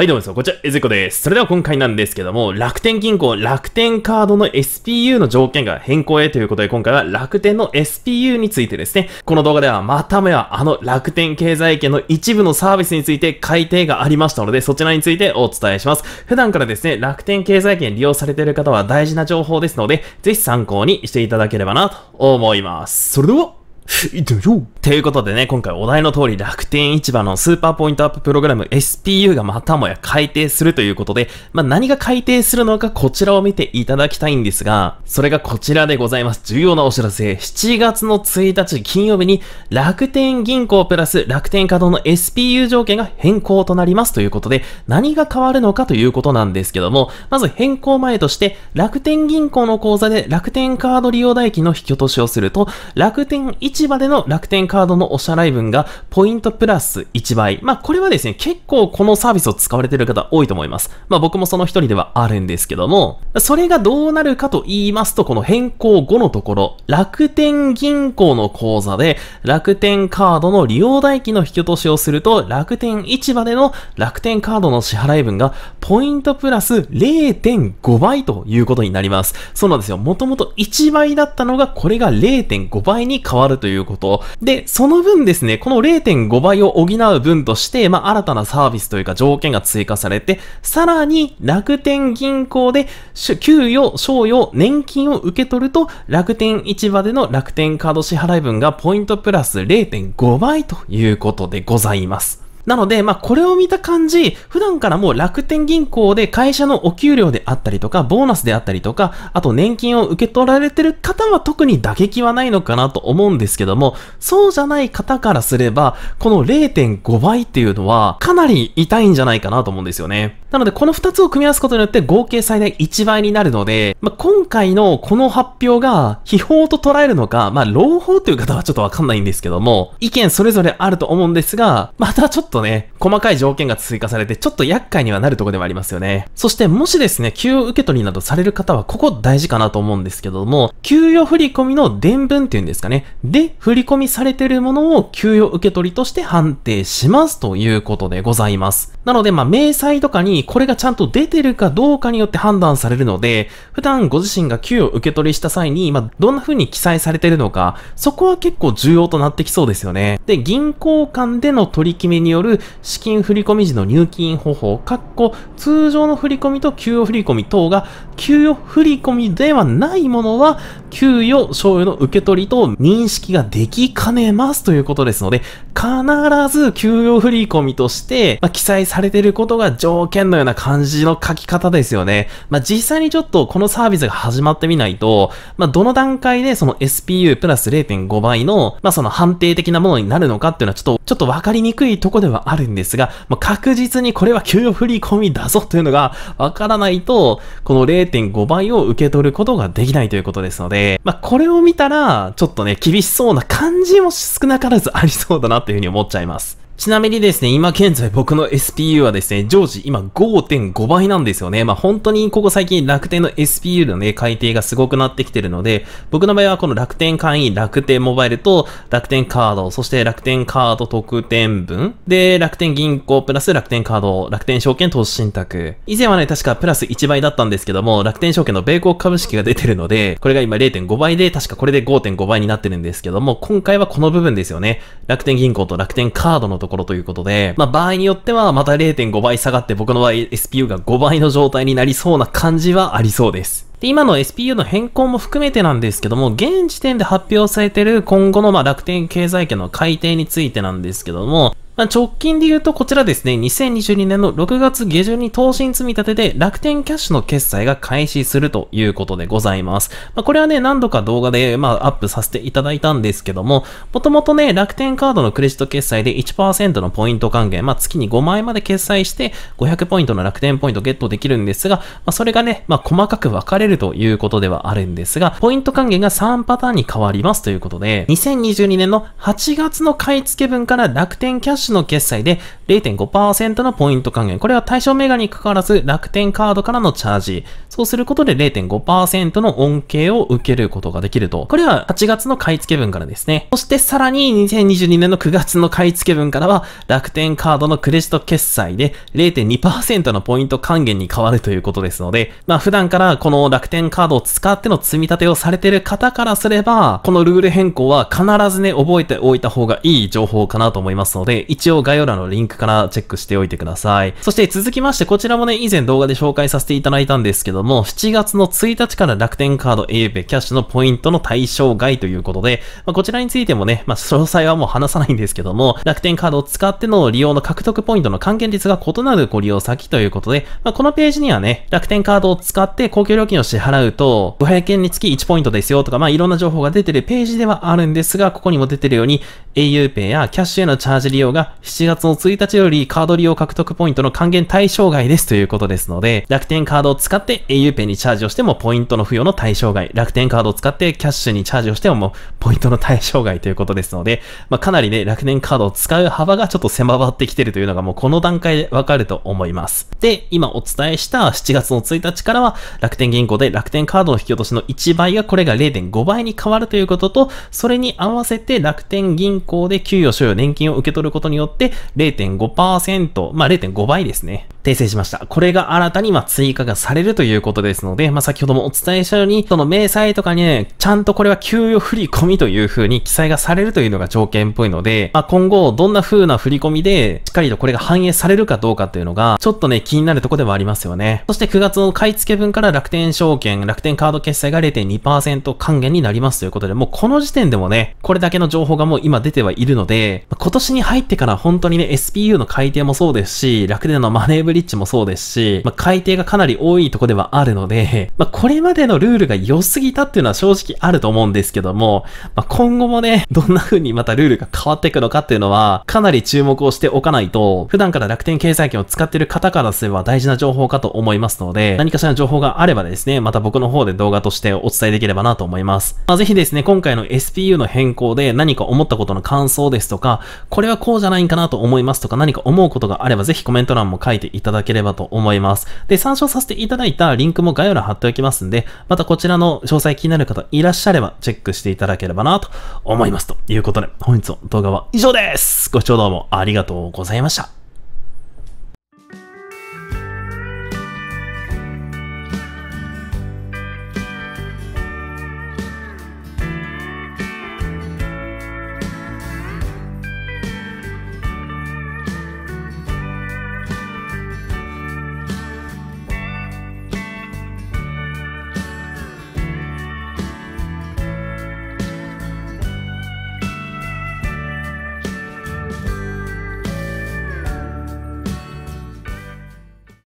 はい、どうもです。こちら、えずこです。それでは今回なんですけども、楽天銀行、楽天カードの SPU の条件が変更へということで、今回は楽天の SPU についてですね、この動画ではまた目はあの楽天経済圏の一部のサービスについて改定がありましたので、そちらについてお伝えします。普段からですね、楽天経済圏利用されている方は大事な情報ですので、ぜひ参考にしていただければなと思います。それではいってみようということでね、今回お題の通り楽天市場のスーパーポイントアッププログラム SPU がまたもや改定するということで、まあ、何が改定するのかこちらを見ていただきたいんですが、それがこちらでございます。重要なお知らせ。7月の1日金曜日に楽天銀行プラス楽天稼働の SPU 条件が変更となりますということで、何が変わるのかということなんですけども、まず変更前として楽天銀行の口座で楽天カード利用代金の引き落としをすると、楽天市市場での楽天カードのお支払い分がポイントプラス1倍。まあこれはですね、結構このサービスを使われてる方多いと思います。まあ僕もその一人ではあるんですけども、それがどうなるかと言いますと、この変更後のところ、楽天銀行の口座で楽天カードの利用代金の引き落としをすると、楽天市場での楽天カードの支払い分がポイントプラス0.5倍ということになります。そうなんですよ。もともと1倍だったのが、これが0.5倍に変わるといういうこと。で、その分ですね、この0.5倍を補う分として、まあ、新たなサービスというか条件が追加されて、さらに楽天銀行で給与、賞与、年金を受け取ると、楽天市場での楽天カード支払い分がポイントプラス0.5倍ということでございます。なので、まあ、これを見た感じ、普段からもう楽天銀行で会社のお給料であったりとか、ボーナスであったりとか、あと年金を受け取られてる方は特に打撃はないのかなと思うんですけども、そうじゃない方からすれば、この0.5倍っていうのは、かなり痛いんじゃないかなと思うんですよね。なので、この2つを組み合わすことによって合計最大1倍になるので、まあ、今回のこの発表が、秘宝と捉えるのか、まあ、朗報という方はちょっとわかんないんですけども、意見それぞれあると思うんですが、またちょっととね、細かい条件が追加されて、ちょっと厄介にはなるとこではありますよね。そして、もしですね、給与受け取りなどされる方は、ここ大事かなと思うんですけども、給与振込の伝文っていうんですかね。で、振込されてるものを給与受け取りとして判定しますということでございます。なので、まあ、明細とかにこれがちゃんと出てるかどうかによって判断されるので、普段ご自身が給与受け取りした際に、まあ、どんな風に記載されてるのか、そこは結構重要となってきそうですよね。で、銀行間での取り決めによる資金振込時の入金方法、かっこ通常の振込と給与振込等が、給与振込ではないものは、給与、賞与の受け取りと認識ができかねますということですので、必ず給与振込として、まあ、記載されていることが条件のような感じの書き方ですよね。まあ、実際にちょっとこのサービスが始まってみないと、まあ、どの段階でその SPU プラス0.5倍の、まあ、その判定的なものになるのかっていうのはちょっと、ちょっとわかりにくいとこではあるんですが、まあ、確実にこれは給与振込だぞというのがわからないと、この0.5倍を受け取ることができないということですので、で、まあ、これを見たら、ちょっとね、厳しそうな感じも少なからずありそうだなっていうふうに思っちゃいます。ちなみにですね、今現在僕の SPU はですね、常時今5.5倍なんですよね。まあ、本当にここ最近楽天の SPU のね、改定がすごくなってきてるので、僕の場合はこの楽天会員、楽天モバイルと楽天カード、そして楽天カード特典分、で、楽天銀行プラス楽天カード、楽天証券投資信託。以前はね、確かプラス1倍だったんですけども、楽天証券の米国株式が出てるので、これが今0.5倍で、確かこれで5.5倍になってるんですけども、今回はこの部分ですよね。楽天銀行と楽天カードのとところということで、まあ場合によってはまた0.5倍下がって僕の場合 SPU が5倍の状態になりそうな感じはありそうです。で、今の SPU の変更も含めてなんですけども、現時点で発表されてる今後のまあ楽天経済圏の改定についてなんですけども、まあ、直近で言うとこちらですね、2022年の6月下旬に投信積み立てで楽天キャッシュの決済が開始するということでございます。まあ、これはね、何度か動画で、まあ、アップさせていただいたんですけども、もともとね、楽天カードのクレジット決済で1%のポイント還元、まあ、月に5万円まで決済して500ポイントの楽天ポイントゲットできるんですが、まあ、それがね、まあ、細かく分かれるということではあるんですが、ポイント還元が3パターンに変わりますということで、2022年の8月の買い付け分から楽天キャッシュの決済で0.5%のポイント還元。これは対象銘柄にかわらず楽天カードからのチャージ。そうすることで0.5%の恩恵を受けることができると。これは8月の買い付け分からですね。そしてさらに2022年の9月の買い付け分からは楽天カードのクレジット決済で0.2%のポイント還元に変わるということですので、まあ普段からこの楽天カードを使っての積み立てをされてる方からすれば、このルール変更は必ずね、覚えておいた方がいい情報かなと思いますので、一応概要欄のリンクからチェックしておいてください。そして続きましてこちらもね、以前動画で紹介させていただいたんですけども、7月の1日から楽天カード AUPay キャッシュのポイントの対象外ということで、まあ、こちらについてもね、まあ、詳細はもう話さないんですけども、楽天カードを使っての利用の獲得ポイントの還元率が異なるご利用先ということで、まあ、このページにはね、楽天カードを使って公共料金を支払うと、500円につき1ポイントですよとか、まあ、いろんな情報が出てるページではあるんですが、ここにも出てるように、AUPay やキャッシュへのチャージ利用がが7月の1日よりカード利用獲得ポイントの還元対象外ですということですので、楽天カードを使って auPay にチャージをしてもポイントの付与の対象外、楽天カードを使ってキャッシュにチャージをしてもポイントの対象外ということですので、まあ、かなりね、楽天カードを使う幅がちょっと狭まってきてるというのがもうこの段階でわかると思います。で、今お伝えした7月の1日からは楽天銀行で楽天カードの引き落としの1倍がこれが0.5倍に変わるということと、それに合わせて楽天銀行で給与所有年金を受け取ることによって0.5%、まあ0.5倍ですね。訂正しました。これが新たにま追加がされるということですので、まあ、先ほどもお伝えしたように、その明細とかにね、ちゃんとこれは給与振込という風に記載がされるというのが条件っぽいので、まあ、今後どんな風な振込で、しっかりとこれが反映されるかどうかというのが、ちょっとね、気になるとこではありますよね。そして9月の買い付け分から楽天証券、楽天カード決済が0.2%還元になりますということで、もうこの時点でもね、これだけの情報がもう今出てはいるので、今年に入ってから本当にね、SPU の改定もそうですし、楽天のマネーブリッジもそうですし、まあ、改定がかなり多いとこではあるので、まあ、これまでのルールが良すぎたっていうのは正直あると思うんですけども、まあ、今後もね、どんな風にまたルールが変わっていくのかっていうのは、かなり注目をしておかないと、普段から楽天経済圏を使ってる方からすれば大事な情報かと思いますので、何かしらの情報があればですね、また僕の方で動画としてお伝えできればなと思います。まあ、ぜひですね、今回の SPU の変更で何か思ったことの感想ですとか、これはこうじゃないんかなと思いますとか何か思うことがあればぜひコメント欄も書いていただければと思います。で、参照させていただいたリンクも概要欄貼っておきますんで、またこちらの詳細気になる方いらっしゃればチェックしていただければなと思います。ということで、本日の動画は以上です。ご視聴どうもありがとうございました。